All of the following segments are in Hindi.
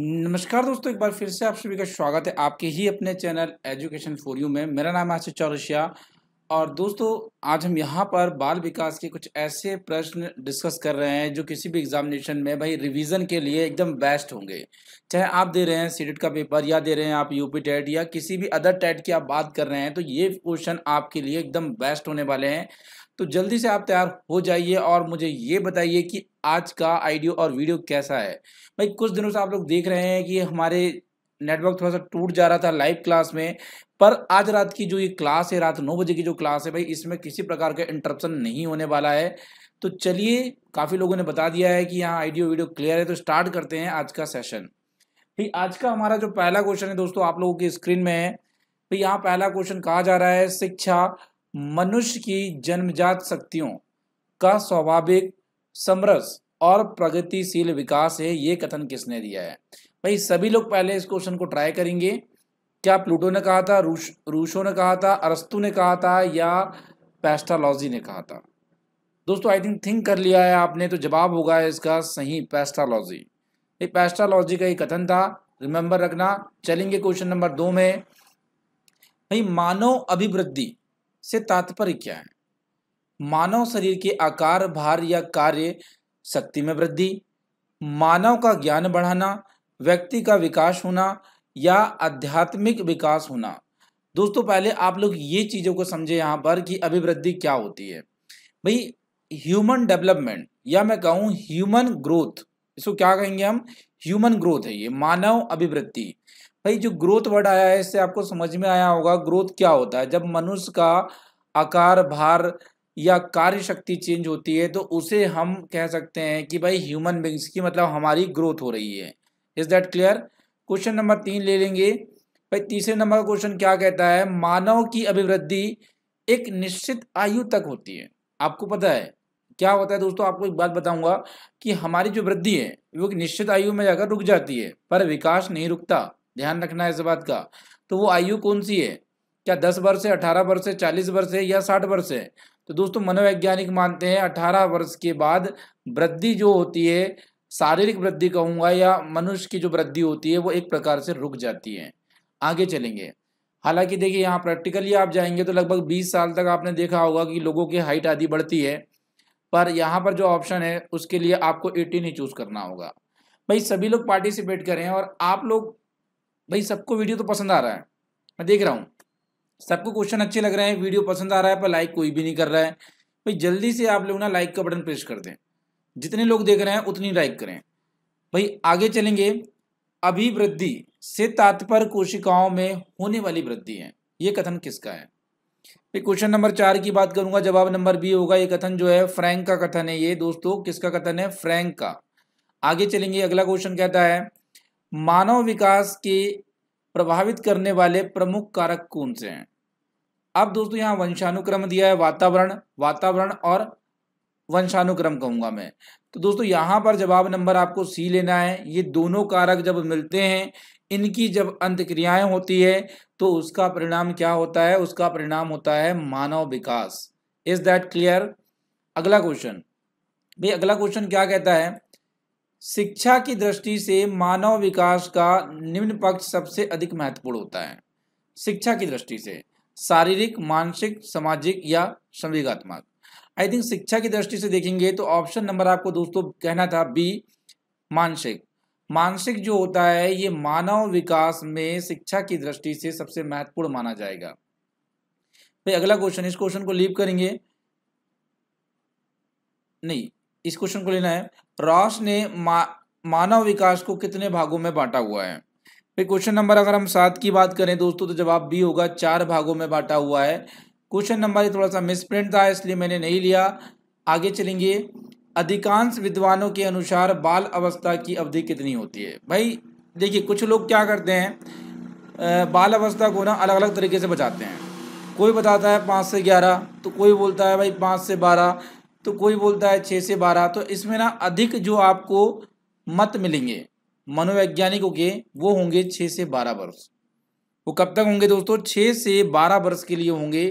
नमस्कार दोस्तों एक बार फिर से आप सभी का स्वागत है आपके ही अपने चैनल एजुकेशन फॉर यू में मेरा नाम है चौरसिया और दोस्तों आज हम यहाँ पर बाल विकास के कुछ ऐसे प्रश्न डिस्कस कर रहे हैं जो किसी भी एग्जामिनेशन में भाई रिवीजन के लिए एकदम बेस्ट होंगे चाहे आप दे रहे हैं सी e का पेपर या दे रहे हैं आप यूपी टेट e या किसी भी अदर टेट e की आप बात कर रहे हैं तो ये क्वेश्चन आपके लिए एकदम बेस्ट होने वाले हैं तो जल्दी से आप तैयार हो जाइए और मुझे ये बताइए कि आज का आइडियो और वीडियो कैसा है भाई कुछ दिनों से आप लोग देख रहे हैं कि हमारे नेटवर्क थोड़ा सा टूट जा रहा था लाइव क्लास में पर आज रात की जो ये क्लास है रात नौ बजे की जो क्लास है भाई इसमें किसी प्रकार का इंटरप्शन नहीं होने वाला है तो चलिए काफ़ी लोगों ने बता दिया है कि यहाँ आइडियो वीडियो क्लियर है तो स्टार्ट करते हैं आज का सेशन भाई आज का हमारा जो पहला क्वेश्चन है दोस्तों आप लोगों की स्क्रीन में है भाई यहाँ पहला क्वेश्चन कहा जा रहा है शिक्षा मनुष्य की जन्मजात शक्तियों का स्वाभाविक समरस और प्रगतिशील विकास है ये कथन किसने दिया है भाई सभी लोग पहले इस क्वेश्चन को ट्राई करेंगे क्या प्लूटो ने कहा था रूश रूशो ने कहा था अरस्तु ने कहा था या पेस्टालॉजी ने कहा था दोस्तों आई थिंक थिंक कर लिया है आपने तो जवाब होगा इसका सही पेस्ट्रोलॉजी ये पेस्टालॉजी का ही कथन था रिमेंबर रखना चलेंगे क्वेश्चन नंबर दो में भाई मानव अभिवृद्धि से तात्पर्य क्या है मानव शरीर के आकार भार या कार्य शक्ति में वृद्धि मानव का ज्ञान बढ़ाना व्यक्ति का विकास होना या आध्यात्मिक विकास होना दोस्तों पहले आप लोग ये चीज़ों को समझे यहाँ पर कि अभिवृद्धि क्या होती है भाई ह्यूमन डेवलपमेंट या मैं कहूँ ह्यूमन ग्रोथ इसको क्या कहेंगे हम ह्यूमन ग्रोथ है ये मानव अभिवृद्धि भाई जो ग्रोथ वर्ड आया है इससे आपको समझ में आया होगा ग्रोथ क्या होता है जब मनुष्य का आकार भार या कार्य शक्ति चेंज होती है तो उसे हम कह सकते हैं कि भाई ह्यूमन बींग्स की मतलब हमारी ग्रोथ हो रही है is that clear question number तीन ले लेंगे भाई तीसरे नंबर का क्वेश्चन क्या कहता है मानव की अभिवृद्धि एक निश्चित आयु तक होती है आपको पता है क्या होता है दोस्तों आपको एक बात बताऊंगा कि हमारी जो वृद्धि है वो एक निश्चित आयु में जाकर रुक जाती है पर विकास नहीं रुकता ध्यान रखना है इस बात का तो वो आयु कौन सी है क्या दस वर्ष है अठारह वर्ष है चालीस वर्ष है या साठ वर्ष है तो दोस्तों मनोवैज्ञानिक मानते हैं अठारह वर्ष के बाद वृद्धि जो होती है शारीरिक वृद्धि कहूँगा या मनुष्य की जो वृद्धि होती है वो एक प्रकार से रुक जाती है आगे चलेंगे हालांकि देखिए यहाँ प्रैक्टिकली आप जाएंगे तो लगभग बीस साल तक आपने देखा होगा कि लोगों की हाइट आदि बढ़ती है पर यहाँ पर जो ऑप्शन है उसके लिए आपको एटीन ही चूज़ करना होगा भाई सभी लोग पार्टिसिपेट करें और आप लोग भाई सबको वीडियो तो पसंद आ रहा है मैं देख रहा हूँ सबको क्वेश्चन अच्छे लग रहे हैं वीडियो पसंद आ रहा है पर लाइक कोई भी नहीं कर रहा है भाई जल्दी से आप लोग ना लाइक का बटन प्रेस कर दें जितने लोग देख रहे हैं उतनी लाइक करें भाई आगे चलेंगे अभिवृद्धि से तात्पर्य कोशिकाओं में होने वाली वृद्धि है ये कथन किसका है भाई क्वेश्चन नंबर चार की बात करूंगा जवाब नंबर बी होगा ये कथन जो है फ्रैंक का कथन है ये दोस्तों किसका कथन है फ्रैंक का आगे चलेंगे अगला क्वेश्चन कहता है मानव विकास के प्रभावित करने वाले प्रमुख कारक कौन से हैं अब दोस्तों यहाँ वंशानुक्रम दिया है वातावरण वातावरण और वंशानुक्रम कहूंगा मैं तो दोस्तों यहाँ पर जवाब नंबर आपको सी लेना है ये दोनों कारक जब मिलते हैं इनकी जब अंतक्रियाएं होती है तो उसका परिणाम क्या होता है उसका परिणाम होता है मानव विकास इज दैट क्लियर अगला क्वेश्चन भाई अगला क्वेश्चन क्या कहता है शिक्षा की दृष्टि से मानव विकास का निम्न पक्ष सबसे अधिक महत्वपूर्ण होता है शिक्षा की दृष्टि से शारीरिक मानसिक सामाजिक या संवेगात्मक आई थिंक शिक्षा की दृष्टि से देखेंगे तो ऑप्शन नंबर आपको दोस्तों कहना था बी मानसिक मानसिक जो होता है ये मानव विकास में शिक्षा की दृष्टि से सबसे महत्वपूर्ण माना जाएगा भाई अगला क्वेश्चन इस क्वेश्चन को लीव करेंगे नहीं इस क्वेश्चन को लेना है रॉस ने मा, मानव विकास को कितने भागों में बांटा हुआ है फिर क्वेश्चन नंबर अगर हम सात की बात करें दोस्तों तो जवाब बी होगा चार भागों में बांटा हुआ है क्वेश्चन नंबर ये थोड़ा सा मिसप्रिंट था इसलिए मैंने नहीं लिया आगे चलेंगे अधिकांश विद्वानों के अनुसार बाल अवस्था की अवधि कितनी होती है भाई देखिए कुछ लोग क्या करते हैं बाल अवस्था को ना अलग अलग तरीके से बचाते हैं कोई बताता है पाँच से ग्यारह तो कोई बोलता है भाई पाँच से बारह तो कोई बोलता है छः से बारह तो इसमें ना अधिक जो आपको मत मिलेंगे मनोवैज्ञानिकों के वो होंगे छः से बारह वर्ष वो कब तक होंगे दोस्तों छः से बारह वर्ष के लिए होंगे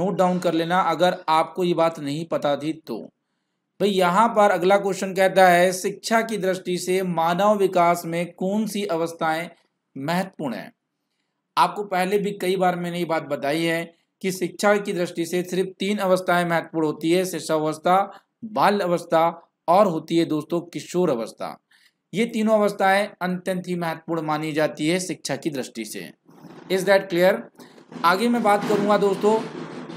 नोट डाउन कर लेना अगर आपको ये बात नहीं पता थी तो भाई यहाँ पर अगला क्वेश्चन कहता है शिक्षा की दृष्टि से मानव विकास में कौन सी अवस्थाएं महत्वपूर्ण हैं आपको पहले भी कई बार मैंने ये बात बताई है कि शिक्षा की दृष्टि से सिर्फ तीन अवस्थाएं महत्वपूर्ण होती है अवस्था बाल अवस्था और होती है दोस्तों किशोर अवस्था ये तीनों अवस्थाएं अत्यंत ही महत्वपूर्ण मानी जाती है शिक्षा की दृष्टि से इज दैट क्लियर आगे मैं बात करूंगा दोस्तों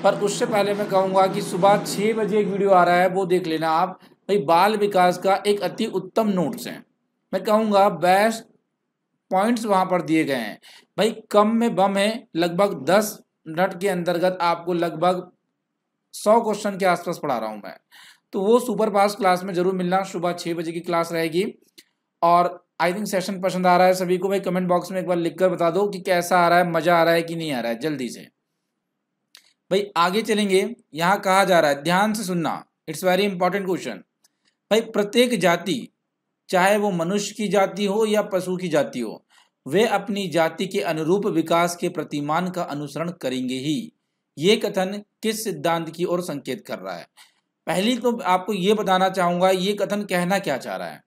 पर उससे पहले मैं कहूंगा कि सुबह छः बजे एक वीडियो आ रहा है वो देख लेना आप भाई बाल विकास का एक अति उत्तम नोट्स है मैं कहूंगा बेस्ट पॉइंट्स वहां पर दिए गए हैं भाई कम में बम है लगभग दस नट के अंतर्गत आपको लगभग सौ क्वेश्चन के आसपास पढ़ा रहा हूँ मैं तो वो सुपर फास्ट क्लास में जरूर मिलना सुबह छः बजे की क्लास रहेगी और आई थिंक सेशन पसंद आ रहा है सभी को भाई कमेंट बॉक्स में एक बार लिखकर बता दो कि कैसा आ रहा है मज़ा आ रहा है कि नहीं आ रहा है जल्दी से भाई आगे चलेंगे यहाँ कहा जा रहा है ध्यान से सुनना इट्स वेरी इंपॉर्टेंट क्वेश्चन भाई प्रत्येक जाति चाहे वो मनुष्य की जाति हो या पशु की जाति हो वे अपनी जाति के अनुरूप विकास के प्रतिमान का अनुसरण करेंगे ही ये कथन किस सिद्धांत की ओर संकेत कर रहा है पहली तो आपको ये बताना चाहूंगा ये कथन कहना क्या चाह रहा है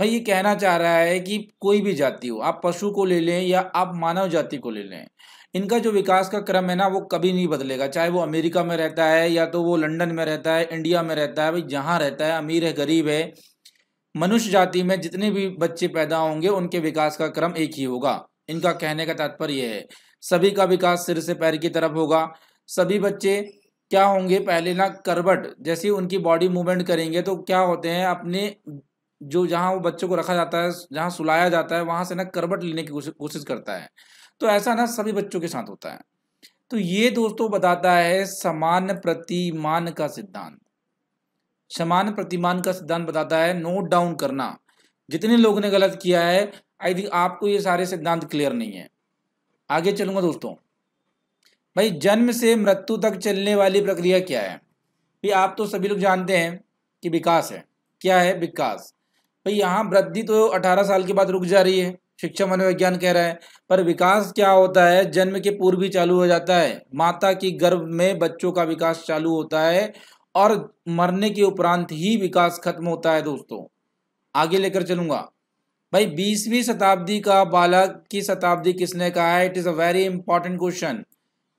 भाई ये कहना चाह रहा है कि कोई भी जाति हो आप पशु को ले लें या आप मानव जाति को ले लें इनका जो विकास का क्रम है ना वो कभी नहीं बदलेगा चाहे वो अमेरिका में रहता है या तो वो लंदन में रहता है इंडिया में रहता है भाई जहाँ रहता है अमीर है गरीब है मनुष्य जाति में जितने भी बच्चे पैदा होंगे उनके विकास का क्रम एक ही होगा इनका कहने का तात्पर्य है सभी का विकास सिर से पैर की तरफ होगा सभी बच्चे क्या होंगे पहले ना करवट जैसे उनकी बॉडी मूवमेंट करेंगे तो क्या होते हैं अपने जो जहाँ वो बच्चों को रखा जाता है जहाँ सुलाया जाता है वहाँ से ना करवट लेने की कोशिश करता है तो ऐसा ना सभी बच्चों के साथ होता है तो ये दोस्तों बताता है समान प्रतिमान का सिद्धांत समान प्रतिमान का सिद्धांत बताता है नोट डाउन करना जितने लोगों ने गलत किया है आई थिंक आपको ये सारे सिद्धांत क्लियर नहीं है आगे चलूंगा दोस्तों भाई जन्म से मृत्यु तक चलने वाली प्रक्रिया क्या है भी आप तो सभी लोग जानते हैं कि विकास है क्या है विकास भाई यहाँ वृद्धि तो 18 साल के बाद रुक जा रही है शिक्षा मनोविज्ञान कह रहा है पर विकास क्या होता है जन्म के पूर्व भी चालू हो जाता है माता की गर्भ में बच्चों का विकास चालू होता है और मरने के उपरांत ही विकास खत्म होता है दोस्तों आगे लेकर चलूंगा भाई बीसवीं शताब्दी का बालक की शताब्दी किसने कहा है it is a very important question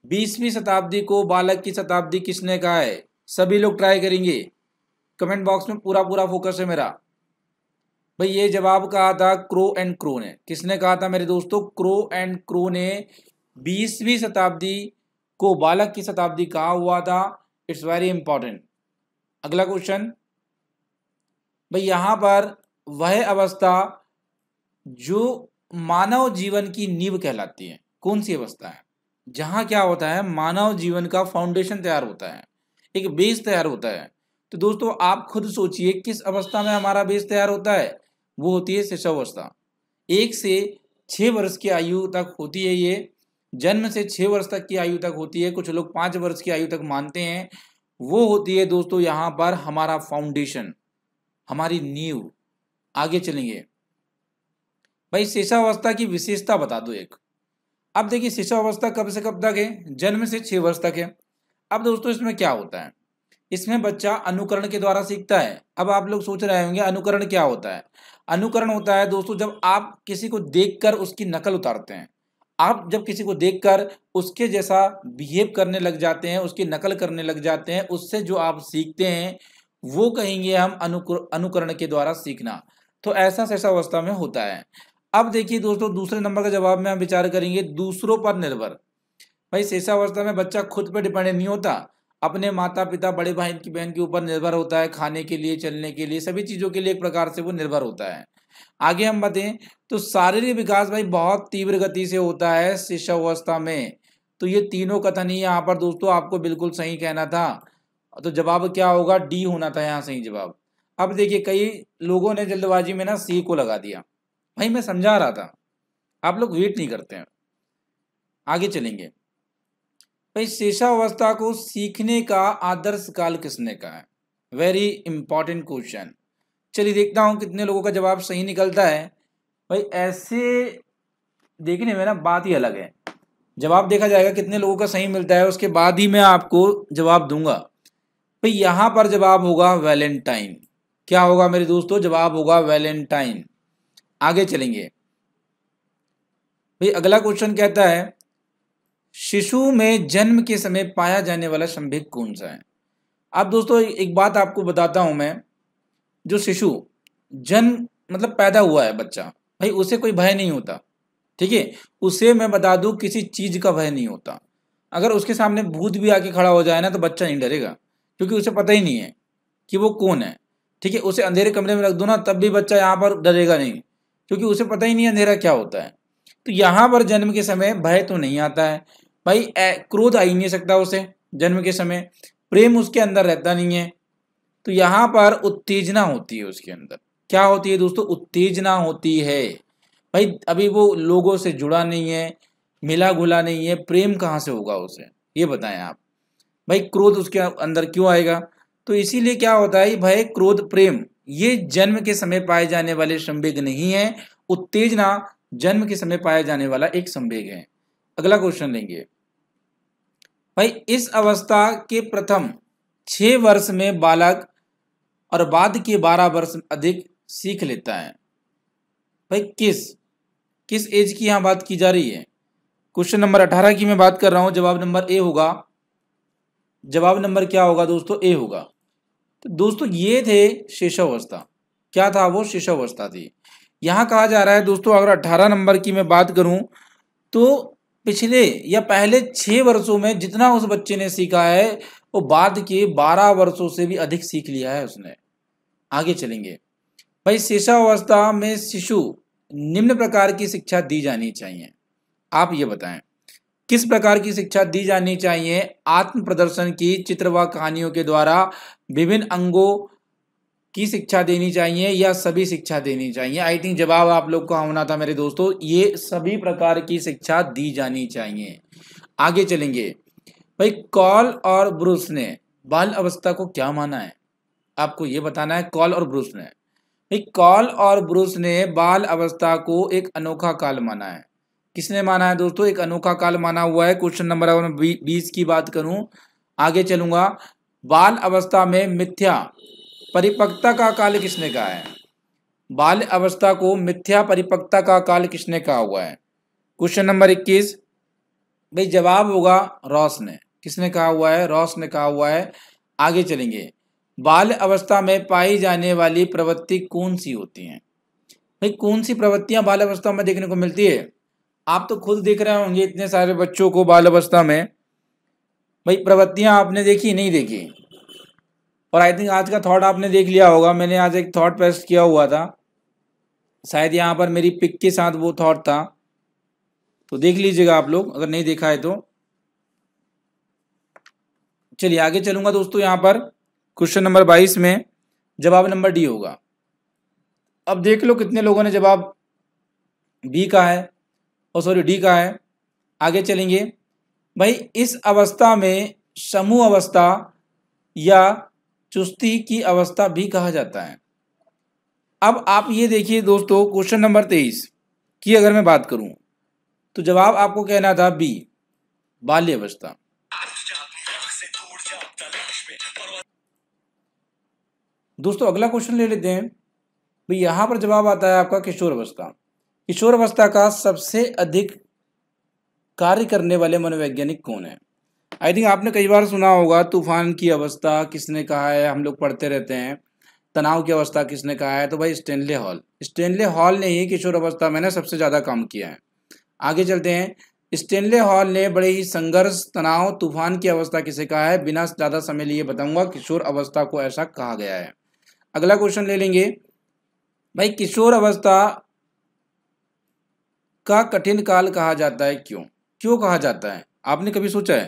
बीसवीं शताब्दी को बालक की शताब्दी किसने कहा है सभी लोग ट्राई करेंगे कमेंट बॉक्स में पूरा पूरा फोकस है मेरा भाई ये जवाब कहा था क्रो एंड क्रो ने किसने कहा था मेरे दोस्तों क्रो एंड क्रो ने बीसवीं शताब्दी को बालक की शताब्दी कहा हुआ था इट्स वेरी इंपॉर्टेंट अगला क्वेश्चन भाई यहां पर वह अवस्था जो मानव जीवन की नींव कहलाती है कौन सी अवस्था है जहां क्या होता है मानव जीवन का फाउंडेशन तैयार होता है एक बेस तैयार होता है तो दोस्तों आप खुद सोचिए किस अवस्था में हमारा बेस तैयार होता है वो होती है शिशवावस्था एक से छह वर्ष की आयु तक होती है ये जन्म से छह वर्ष तक की आयु तक होती है कुछ लोग पांच वर्ष की आयु तक मानते हैं वो होती है दोस्तों यहां पर हमारा फाउंडेशन हमारी नींव आगे चलेंगे भाई शेषावस्था की विशेषता बता दो एक अब देखिए शेषावस्था कब से कब तक है जन्म से छह वर्ष तक है अब दोस्तों इसमें क्या होता है इसमें बच्चा अनुकरण के द्वारा सीखता है अब आप लोग सोच रहे होंगे अनुकरण क्या होता है अनुकरण होता है दोस्तों जब आप किसी को देखकर उसकी नकल उतारते हैं आप जब किसी को देखकर उसके जैसा बिहेव करने लग जाते हैं उसकी नकल करने लग जाते हैं उससे जो आप सीखते हैं वो कहेंगे हम अनुकरण के द्वारा सीखना तो ऐसा अवस्था में होता है अब देखिए दोस्तों दूसरे नंबर का जवाब में हम विचार करेंगे दूसरों पर निर्भर भाई शेषावस्था में बच्चा खुद पर डिपेंड नहीं होता अपने माता पिता बड़े भाई की बहन के ऊपर निर्भर होता है खाने के लिए चलने के लिए सभी चीज़ों के लिए एक प्रकार से वो निर्भर होता है आगे हम बताएं तो शारीरिक विकास भाई बहुत तीव्र गति से होता है शिशावस्था में तो ये तीनों कथन ही यहाँ पर दोस्तों आपको बिल्कुल सही कहना था तो जवाब क्या होगा डी होना था यहाँ सही जवाब अब देखिए कई लोगों ने जल्दबाजी में ना सी को लगा दिया भाई मैं समझा रहा था आप लोग वेट नहीं करते हैं आगे चलेंगे भाई शेषावस्था को सीखने का आदर्श काल किसने का है वेरी इंपॉर्टेंट क्वेश्चन चलिए देखता हूँ कितने लोगों का जवाब सही निकलता है भाई ऐसे देखने में ना बात ही अलग है जवाब देखा जाएगा कितने लोगों का सही मिलता है उसके बाद ही मैं आपको जवाब दूंगा भाई यहाँ पर जवाब होगा वैलेंटाइन क्या होगा मेरे दोस्तों जवाब होगा वैलेंटाइन आगे चलेंगे भाई अगला क्वेश्चन कहता है शिशु में जन्म के समय पाया जाने वाला संभिक कौन सा है अब दोस्तों एक बात आपको बताता हूं मैं जो शिशु जन मतलब पैदा हुआ है बच्चा भाई उसे कोई भय नहीं होता ठीक है उसे मैं बता दूं किसी चीज का भय नहीं होता अगर उसके सामने भूत भी आके खड़ा हो जाए ना तो बच्चा नहीं डरेगा क्योंकि उसे पता ही नहीं है कि वो कौन है ठीक है उसे अंधेरे कमरे में रख दो ना तब भी बच्चा यहाँ पर डरेगा नहीं क्योंकि उसे पता ही नहीं अंधेरा क्या होता है तो यहाँ पर जन्म के समय भय तो नहीं आता है भाई क्रोध आ ही नहीं सकता उसे जन्म के समय प्रेम उसके अंदर रहता नहीं है तो यहां पर उत्तेजना होती है उसके अंदर क्या होती है दोस्तों उत्तेजना होती है भाई अभी वो लोगों से जुड़ा नहीं है मिला घुला नहीं है प्रेम कहाँ से होगा उसे ये बताएं आप भाई क्रोध उसके अंदर क्यों आएगा तो इसीलिए क्या होता है भाई क्रोध प्रेम ये जन्म के समय पाए जाने वाले संवेग नहीं है उत्तेजना जन्म के समय पाया जाने वाला एक संवेग है अगला क्वेश्चन लेंगे भाई इस अवस्था के प्रथम छह वर्ष में बालक और बाद के बारह वर्ष अधिक सीख लेता है भाई किस किस एज की यहाँ बात की जा रही है क्वेश्चन नंबर अठारह की मैं बात कर रहा हूँ जवाब नंबर ए होगा जवाब नंबर क्या होगा दोस्तों ए होगा तो दोस्तों ये थे शेषावस्था क्या था वो शेषावस्था थी यहाँ कहा जा रहा है दोस्तों अगर अट्ठारह नंबर की मैं बात करूँ तो पिछले या पहले छः वर्षों में जितना उस बच्चे ने सीखा है वो बाद के बारह वर्षों से भी अधिक सीख लिया है उसने आगे चलेंगे भाई शेषावस्था में शिशु निम्न प्रकार की शिक्षा दी जानी चाहिए आप ये बताएं किस प्रकार की शिक्षा दी जानी चाहिए आत्म प्रदर्शन की चित्र व कहानियों के द्वारा विभिन्न अंगों की शिक्षा देनी चाहिए या सभी शिक्षा देनी चाहिए आई थिंक जवाब आप लोग का होना था मेरे दोस्तों ये सभी प्रकार की शिक्षा दी जानी चाहिए आगे चलेंगे भाई कॉल और ब्रूस ने बाल अवस्था को क्या माना है आपको ये बताना है कॉल और ब्रूस ने भाई कॉल और ब्रूस ने बाल अवस्था को एक अनोखा काल माना है किसने माना है दोस्तों एक अनोखा काल माना हुआ है क्वेश्चन नंबर अगर बीस की बात करूं आगे चलूंगा बाल अवस्था में मिथ्या परिपक्वता का काल किसने कहा है बाल अवस्था को मिथ्या परिपक्वता का काल किसने कहा हुआ है क्वेश्चन नंबर इक्कीस भाई जवाब होगा रॉस ने किसने कहा हुआ है रॉस ने कहा हुआ है आगे चलेंगे बाल अवस्था में पाई जाने वाली प्रवृत्ति कौन सी होती है भाई कौन सी प्रवृत्तियां बाल अवस्था में देखने को मिलती है आप तो खुद देख रहे होंगे इतने सारे बच्चों को बाल अवस्था में भाई प्रवृत्तियां आपने देखी नहीं देखी और आई थिंक आज का थॉट आपने देख लिया होगा मैंने आज एक थॉट पेस्ट किया हुआ था शायद यहाँ पर मेरी पिक के साथ वो थॉट था तो देख लीजिएगा आप लोग अगर नहीं देखा है तो चलिए आगे चलूंगा दोस्तों यहाँ पर क्वेश्चन नंबर बाईस में जवाब नंबर डी होगा अब देख लो कितने लोगों ने जवाब बी का है और सॉरी डी का है आगे चलेंगे भाई इस अवस्था में समूह अवस्था या चुस्ती की अवस्था भी कहा जाता है अब आप ये देखिए दोस्तों क्वेश्चन नंबर तेईस की अगर मैं बात करूं तो जवाब आपको कहना था बी बाल्य अवस्था दोस्तों अगला क्वेश्चन ले लेते हैं भाई यहाँ पर जवाब आता है आपका किशोर अवस्था किशोर अवस्था का सबसे अधिक कार्य करने वाले मनोवैज्ञानिक कौन है आई थिंक आपने कई बार सुना होगा तूफान की अवस्था किसने कहा है हम लोग पढ़ते रहते हैं तनाव की अवस्था किसने कहा है तो भाई स्टेनले हॉल स्टेनले हॉल ने ही किशोर अवस्था में ना सबसे ज़्यादा काम किया है आगे चलते हैं स्टेनले हॉल ने बड़े ही संघर्ष तनाव तूफान की अवस्था किसे कहा है बिना ज़्यादा समय लिए बताऊंगा किशोर अवस्था को ऐसा कहा गया है अगला क्वेश्चन ले लेंगे भाई किशोर अवस्था का कठिन काल कहा जाता है क्यों क्यों कहा जाता है आपने कभी सोचा है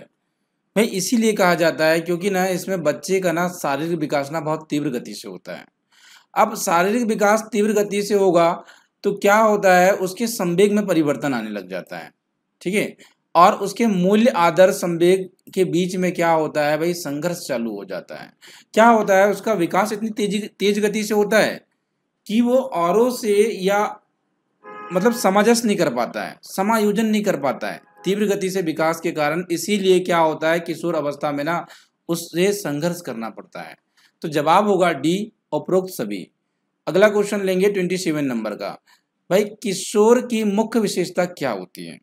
भाई इसीलिए कहा जाता है क्योंकि ना इसमें बच्चे का ना शारीरिक विकास ना बहुत तीव्र गति से होता है अब शारीरिक विकास तीव्र गति से होगा तो क्या होता है उसके संवेग में परिवर्तन आने लग जाता है ठीक है और उसके मूल्य आदर्श संवेग के बीच में क्या होता है भाई संघर्ष चालू हो जाता है क्या होता है उसका विकास इतनी तेजी तेज गति से होता है कि वो औरों से या मतलब समाजस नहीं कर पाता है समायोजन नहीं कर पाता है तीव्र गति से विकास के कारण इसीलिए क्या होता है किशोर अवस्था में ना उससे संघर्ष करना पड़ता है तो जवाब होगा डी उपरोक्त सभी अगला क्वेश्चन लेंगे ट्वेंटी सेवन नंबर का भाई किशोर की मुख्य विशेषता क्या होती है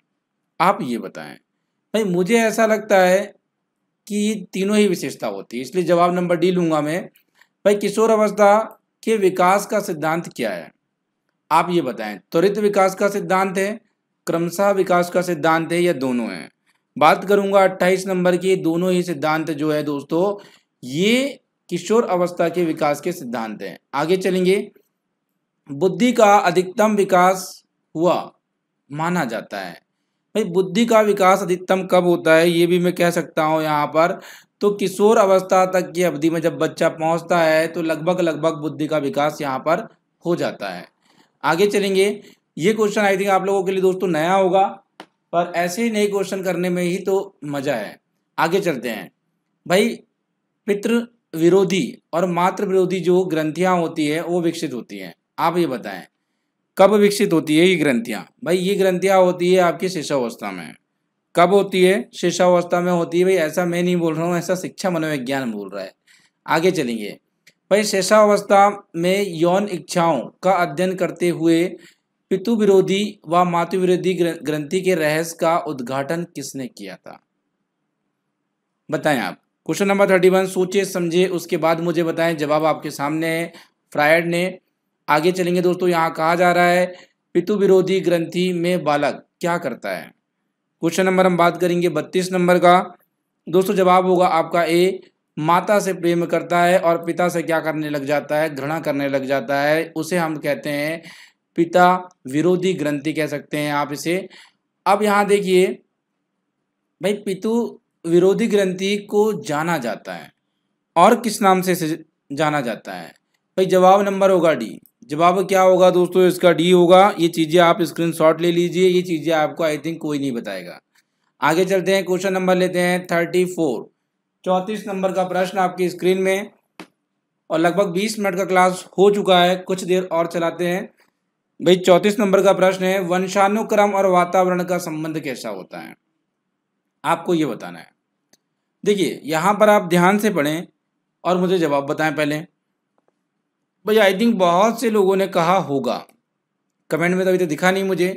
आप ये बताएं भाई मुझे ऐसा लगता है कि तीनों ही विशेषता होती है इसलिए जवाब नंबर डी लूंगा मैं भाई किशोर अवस्था के विकास का सिद्धांत क्या है आप ये बताएं त्वरित विकास का सिद्धांत है क्रमशः विकास का सिद्धांत है या दोनों है बात करूंगा अट्ठाईस नंबर की दोनों ही सिद्धांत जो है दोस्तों ये किशोर अवस्था के विकास के सिद्धांत हैं आगे चलेंगे बुद्धि का अधिकतम विकास हुआ माना जाता है भाई बुद्धि का विकास अधिकतम कब होता है ये भी मैं कह सकता हूँ यहाँ पर तो किशोर अवस्था तक की अवधि में जब बच्चा पहुँचता है तो लगभग लगभग बुद्धि का विकास यहाँ पर हो जाता है आगे चलेंगे ये क्वेश्चन आई थिंक आप लोगों के लिए दोस्तों नया होगा पर ऐसे ही नए क्वेश्चन करने में ही तो मज़ा है आगे चलते हैं भाई पितृ विरोधी और मातृ विरोधी जो ग्रंथियां होती है वो विकसित होती हैं आप ये बताएं कब विकसित होती है ये ग्रंथियाँ भाई ये ग्रंथियाँ होती है आपकी शिशावस्था में कब होती है शिशावस्था में होती है भाई ऐसा मैं नहीं बोल रहा हूँ ऐसा शिक्षा मनोविज्ञान बोल रहा है आगे चलेंगे भाई शेषावस्था में यौन इच्छाओं का अध्ययन करते हुए पितु विरोधी व मातु विरोधी ग्रंथि के रहस्य का उद्घाटन किसने किया था बताएं आप क्वेश्चन नंबर थर्टी वन सोचे समझे उसके बाद मुझे बताएं जवाब आपके सामने है फ्रायड ने आगे चलेंगे दोस्तों यहाँ कहा जा रहा है पितु विरोधी ग्रंथि में बालक क्या करता है क्वेश्चन नंबर हम बात करेंगे बत्तीस नंबर का दोस्तों जवाब होगा आपका ए माता से प्रेम करता है और पिता से क्या करने लग जाता है घृणा करने लग जाता है उसे हम कहते हैं पिता विरोधी ग्रंथि कह सकते हैं आप इसे अब यहाँ देखिए भाई पितु विरोधी ग्रंथि को जाना जाता है और किस नाम से इसे जाना जाता है भाई जवाब नंबर होगा डी जवाब क्या होगा दोस्तों इसका डी होगा ये चीज़ें आप स्क्रीन शॉट ले लीजिए ये चीज़ें आपको आई थिंक कोई नहीं बताएगा आगे चलते हैं क्वेश्चन नंबर लेते हैं थर्टी फोर चौंतीस नंबर का प्रश्न आपकी स्क्रीन में और लगभग बीस मिनट का क्लास हो चुका है कुछ देर और चलाते हैं भाई चौंतीस नंबर का प्रश्न है वंशानुक्रम और वातावरण का संबंध कैसा होता है आपको ये बताना है देखिए यहाँ पर आप ध्यान से पढ़ें और मुझे जवाब बताएं पहले भाई आई थिंक बहुत से लोगों ने कहा होगा कमेंट में तो अभी तो दिखा नहीं मुझे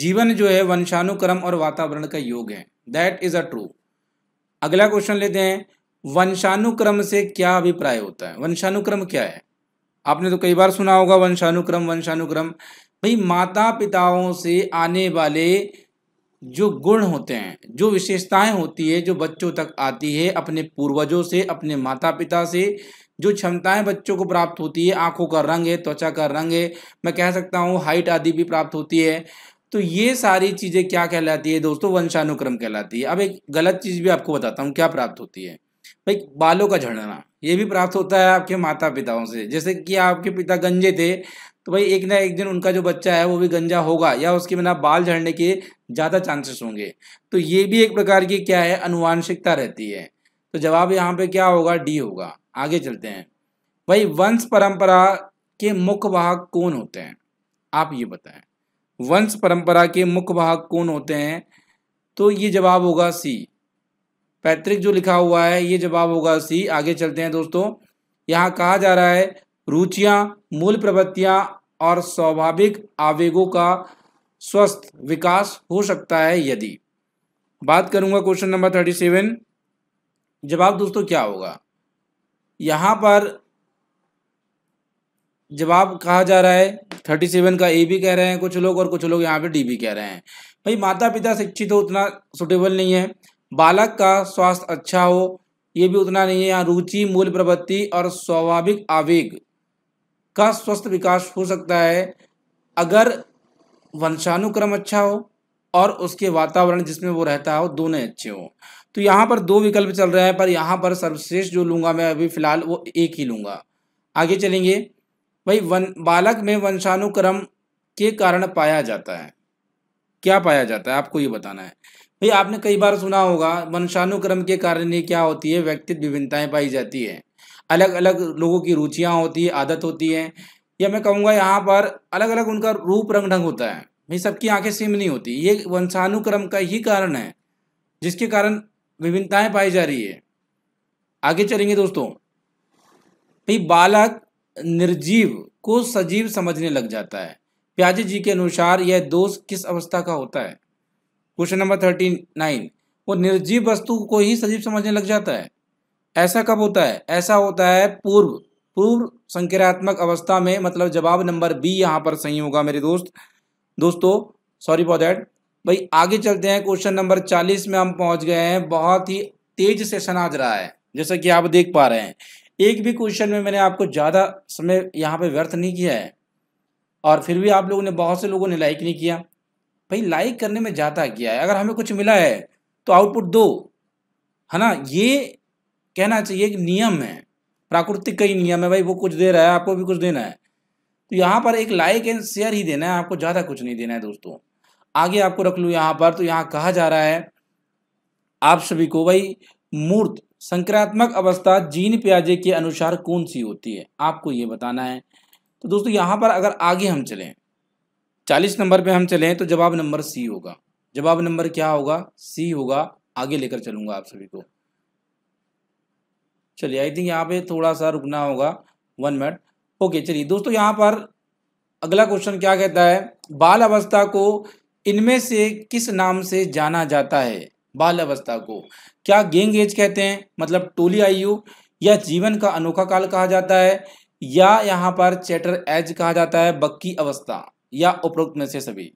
जीवन जो है वंशानुक्रम और वातावरण का योग है दैट इज अ ट्रू अगला क्वेश्चन लेते हैं वंशानुक्रम से क्या अभिप्राय होता है वंशानुक्रम क्या है आपने तो कई बार सुना होगा वंशानुक्रम वंशानुक्रम भाई माता पिताओं से आने वाले जो गुण होते हैं जो विशेषताएं होती है जो बच्चों तक आती है अपने पूर्वजों से अपने माता पिता से जो क्षमताएं बच्चों को प्राप्त होती है आँखों का रंग है त्वचा का रंग है मैं कह सकता हूँ हाइट आदि भी प्राप्त होती है तो ये सारी चीज़ें क्या कहलाती है दोस्तों वंशानुक्रम कहलाती है अब एक गलत चीज़ भी आपको बताता हूँ क्या प्राप्त होती है भाई बालों का झड़ना ये भी प्राप्त होता है आपके माता पिताओं से जैसे कि आपके पिता गंजे थे तो भाई एक ना एक दिन उनका जो बच्चा है वो भी गंजा होगा या उसके बिना बाल झड़ने के ज़्यादा चांसेस होंगे तो ये भी एक प्रकार की क्या है अनुवांशिकता रहती है तो जवाब यहाँ पे क्या होगा डी होगा आगे चलते हैं भाई वंश परंपरा के मुख्य वाहक कौन होते हैं आप ये बताएं वंश परंपरा के मुख्य वाहक कौन होते हैं तो ये जवाब होगा सी पैतृक जो लिखा हुआ है ये जवाब होगा सी आगे चलते हैं दोस्तों यहाँ कहा जा रहा है रुचियाँ मूल प्रवृत्तियाँ और स्वाभाविक आवेगों का स्वस्थ विकास हो सकता है यदि बात करूंगा क्वेश्चन नंबर थर्टी सेवन जवाब दोस्तों क्या होगा यहाँ पर जवाब कहा जा रहा है थर्टी सेवन का ए भी कह रहे हैं कुछ लोग और कुछ लोग यहाँ पे डी भी कह रहे हैं भाई माता पिता शिक्षित हो उतना सुटेबल नहीं है बालक का स्वास्थ्य अच्छा हो ये भी उतना नहीं है यहाँ रुचि मूल प्रवृत्ति और स्वाभाविक आवेग का स्वस्थ विकास हो सकता है अगर वंशानुक्रम अच्छा हो और उसके वातावरण जिसमें वो रहता हो दोनों अच्छे हों तो यहाँ पर दो विकल्प चल रहा है पर यहाँ पर सर्वश्रेष्ठ जो लूंगा मैं अभी फ़िलहाल वो एक ही लूंगा आगे चलेंगे भाई वन बालक में वंशानुक्रम के कारण पाया जाता है क्या पाया जाता है आपको ये बताना है भाई आपने कई बार सुना होगा वंशानुक्रम के कारण ये क्या होती है व्यक्तित्व विभिन्नताएं पाई जाती है अलग अलग लोगों की रुचियाँ होती है आदत होती है या मैं कहूँगा यहाँ पर अलग अलग उनका रूप रंग ढंग होता है भाई सबकी आंखें सेम नहीं होती ये वंशानुक्रम का ही कारण है जिसके कारण विभिन्नताएं पाई जा रही है आगे चलेंगे दोस्तों भाई बालक निर्जीव को सजीव समझने लग जाता है प्याजे जी के अनुसार यह दोष किस अवस्था का होता है क्वेश्चन नंबर थर्टी नाइन वो निर्जीव वस्तु को ही सजीव समझने लग जाता है ऐसा कब होता है ऐसा होता है पूर्व पूर्व संक्रियात्मक अवस्था में मतलब जवाब नंबर बी यहाँ पर सही होगा मेरे दोस्त दोस्तों सॉरी फॉर दैट भाई आगे चलते हैं क्वेश्चन नंबर चालीस में हम पहुंच गए हैं बहुत ही तेज सेशन आज रहा है जैसा कि आप देख पा रहे हैं एक भी क्वेश्चन में मैंने आपको ज़्यादा समय यहाँ पे व्यर्थ नहीं किया है और फिर भी आप लोगों ने बहुत से लोगों ने लाइक नहीं किया भाई लाइक करने में ज़्यादा किया है अगर हमें कुछ मिला है तो आउटपुट दो है ना ये कहना चाहिए कि नियम है प्राकृतिक का ही नियम है भाई वो कुछ दे रहा है आपको भी कुछ देना है तो यहाँ पर एक लाइक एंड शेयर ही देना है आपको ज़्यादा कुछ नहीं देना है दोस्तों आगे आपको रख लूँ यहाँ पर तो यहाँ कहा जा रहा है आप सभी को भाई मूर्त संक्रात्मक अवस्था जीन प्याजे के अनुसार कौन सी होती है आपको ये बताना है तो दोस्तों यहाँ पर अगर आगे हम चलें चालीस नंबर पे हम चलें तो जवाब नंबर सी होगा जवाब नंबर क्या होगा सी होगा आगे लेकर चलूंगा आप सभी को चलिए आई थिंक यहाँ पे थोड़ा सा रुकना होगा वन मिनट ओके चलिए दोस्तों यहाँ पर अगला क्वेश्चन क्या कहता है बाल अवस्था को इनमें से किस नाम से जाना जाता है बाल अवस्था को क्या गेंग एज कहते हैं मतलब टोली आयु या जीवन का अनोखा काल कहा जाता है या यहाँ पर चैटर एज कहा जाता है बक्की अवस्था या उपरोक्त में से सभी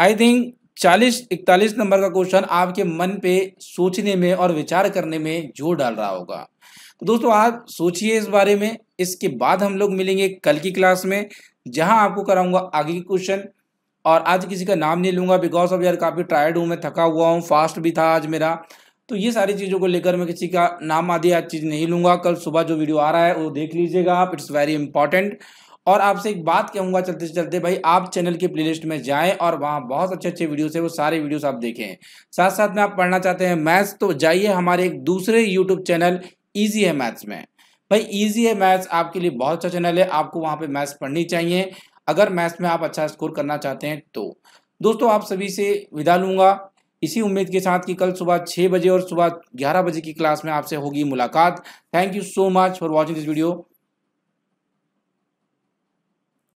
आई थिंक चालीस इकतालीस नंबर का क्वेश्चन आपके मन पे सोचने में और विचार करने में जोर डाल रहा होगा तो दोस्तों आप सोचिए इस बारे में इसके बाद हम लोग मिलेंगे कल की क्लास में जहां आपको कराऊंगा आगे के क्वेश्चन और आज किसी का नाम नहीं लूँगा बिकॉज ऑफ यार काफ़ी टायर्ड हूँ मैं थका हुआ हूँ फास्ट भी था आज मेरा तो ये सारी चीज़ों को लेकर मैं किसी का नाम आदि आज चीज़ नहीं लूँगा कल सुबह जो वीडियो आ रहा है वो देख लीजिएगा आप इट्स वेरी इंपॉर्टेंट और आपसे एक बात कहूँगा चलते चलते भाई आप चैनल के प्लेलिस्ट में जाएं और वहाँ बहुत अच्छे अच्छे वीडियोस हैं वो सारे वीडियोस आप देखें साथ साथ में आप पढ़ना चाहते हैं मैथ्स तो जाइए हमारे एक दूसरे यूट्यूब चैनल ईजी है मैथ्स में भाई ईजी है मैथ्स आपके लिए बहुत अच्छा चैनल है आपको वहाँ पे मैथ्स पढ़नी चाहिए अगर मैथ्स में आप अच्छा स्कोर करना चाहते हैं तो दोस्तों आप सभी से विदा लूंगा इसी उम्मीद के साथ कि कल सुबह छः बजे और सुबह ग्यारह बजे की क्लास में आपसे होगी मुलाकात thank you so much for watching this video